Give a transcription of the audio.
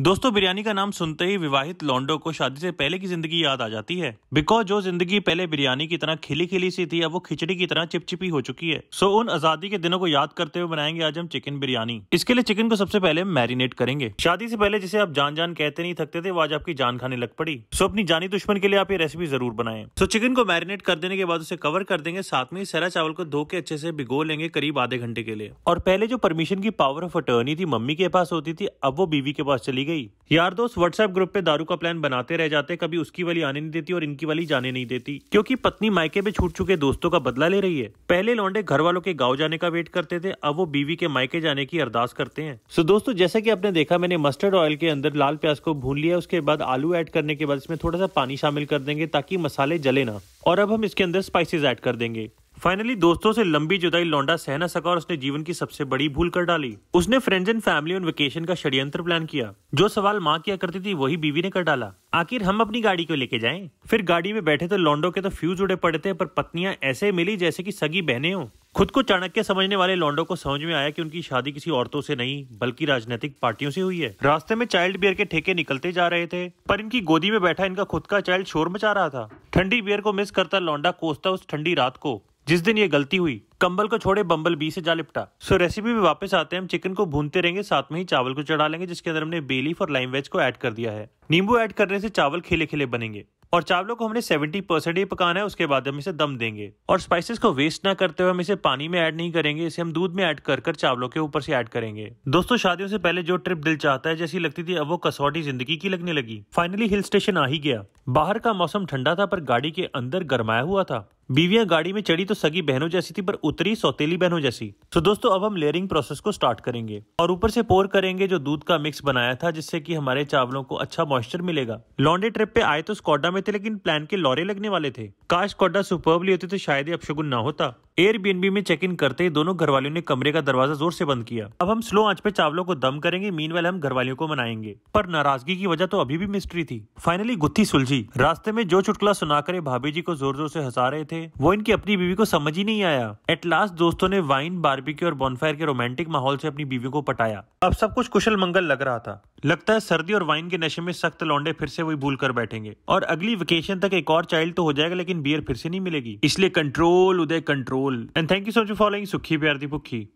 दोस्तों बिरयानी का नाम सुनते ही विवाहित लॉन्डो को शादी से पहले की जिंदगी याद आ जाती है बिकॉज जो जिंदगी पहले बिरयानी की तरह खिली खिली सी थी अब वो खिचड़ी की तरह चिपचिपी हो चुकी है सो उन आजादी के दिनों को याद करते हुए बनाएंगे आज हम चिकन बिरयानी इसके लिए चिकन को सबसे पहले मैरिनेट करेंगे शादी से पहले जिसे आप जान जान कहते नहीं थकते थे वो आज आपकी जान खाने लग पड़ी सो अपनी जानी दुश्मन के लिए आप ये रेसिपी जरूर बनाए सो चिकन को मैरिनेट कर देने के बाद उसे कवर कर देंगे साथ में सरा चावल को धो के अच्छे से भिगो लेंगे करीब आधे घंटे के लिए और पहले जो परमिशन की पावर ऑफ अटर्नी थी मम्मी के पास होती थी अब वो बीवी के पास चली चली गई यार दोस्त व्हाट्सएप ग्रुप पे दारू का प्लान बनाते रह जाते कभी उसकी वाली आने नहीं देती और इनकी वाली जाने नहीं देती क्योंकि पत्नी मायके में छूट चुके दोस्तों का बदला ले रही है पहले लौंडे घर वालों के गाँव जाने का वेट करते थे अब वो बीवी के मायके जाने की अरदास करते हैं सो दोस्तों जैसा की आपने देखा मैंने मस्टर्ड ऑयल के अंदर लाल प्याज को भून लिया उसके बाद आलू एड करने के बाद इसमें थोड़ा सा पानी शामिल कर देंगे ताकि मसाले जले ना और अब हम इसके अंदर स्पाइसेस ऐड कर देंगे फाइनली दोस्तों से लंबी जुदाई लौंडा सह न सका और उसने जीवन की सबसे बड़ी भूल कर डाली उसने friends and family on vacation का षड्यंत्र प्लान किया जो सवाल माँ किया करती थी वही बीवी ने कर डाला आखिर हम अपनी गाड़ी को लेके जाएं? फिर गाड़ी में बैठे तो लौंडो के तो फ्यूज उड़े पड़े थे पर पत्नियां ऐसे मिली जैसे की सगी बहने हो खुद को चाणक्य समझने वाले लॉन्डो को समझ में आया कि उनकी शादी किसी औरतों से नहीं बल्कि राजनीतिक पार्टियों से हुई है रास्ते में चाइल्ड बियर के ठेके निकलते जा रहे थे पर इनकी गोदी में बैठा इनका खुद का चाइल्ड शोर मचा रहा था ठंडी बियर को मिस करता लौंडा कोसता उस ठंडी रात को जिस दिन ये गलती हुई कंबल को छोड़े बम्बल बी से जा लिपटा सो रेसिपी में वापस आते हैं हम चिकन को भूनते रहेंगे साथ में ही चावल को चढ़ा लेंगे जिसके अंदर हमने बेलीफ और लाइम वेज को ऐड कर दिया है नींबू ऐड करने से चावल खिले खिले बनेंगे और चावलों को हमने 70 परसेंट ही पकाना है उसके बाद हम इसे दम देंगे और स्पाइसेस को वेस्ट ना करते हुए हम इसे पानी में ऐड नहीं करेंगे इसे हम दूध में ऐड कर कर चावलों के ऊपर से ऐड करेंगे दोस्तों शादियों से पहले जो ट्रिप दिल चाहता है जैसी लगती थी अब वो कसौटी जिंदगी की लगने लगी फाइनली हिल स्टेशन आ ही गया बाहर का मौसम ठंडा था पर गाड़ी के अंदर गरमाया हुआ था बीवियां गाड़ी में चढ़ी तो सगी बहनों जैसी थी पर उतरी सौतेली बहनों जैसी तो दोस्तों अब हम लेयरिंग प्रोसेस को स्टार्ट करेंगे और ऊपर से पोर करेंगे जो दूध का मिक्स बनाया था जिससे कि हमारे चावलों को अच्छा मॉइस्चर मिलेगा लॉन्डे ट्रिप पे आए तो स्कॉडा में थे लेकिन प्लान के लॉरे लगने वाले थे काश स्कॉडा सुपर्वली होती तो शायद ही अपशगुन ना होता एयरबीएनबी में चेक इन करते ही दोनों घरवालियों ने कमरे का दरवाजा जोर से बंद किया अब हम स्लो आंच पे चावलों को दम करेंगे मीन हम घरवालियों को मनाएंगे पर नाराजगी की वजह तो अभी भी मिस्ट्री थी फाइनली गुत्थी सुलझी रास्ते में जो चुटकुला सुनाकर भाभी जी को जोर जोर से हंसा रहे थे वो इनकी अपनी बीवी को समझ ही नहीं आया एट लास्ट दोस्तों ने वाइन बारबी और बॉनफायर के रोमांटिक माहौल से अपनी बीवी को पटाया अब सब कुछ कुशल मंगल लग रहा था लगता है सर्दी और वाइन के नशे में सख्त लौंडे फिर से वही भूल कर बैठेंगे और अगली वेकेशन तक एक और चाइल्ड तो हो जाएगा लेकिन बियर फिर से नहीं मिलेगी इसलिए control Uday control and thank you so much for following सुखी प्यार दी भुखी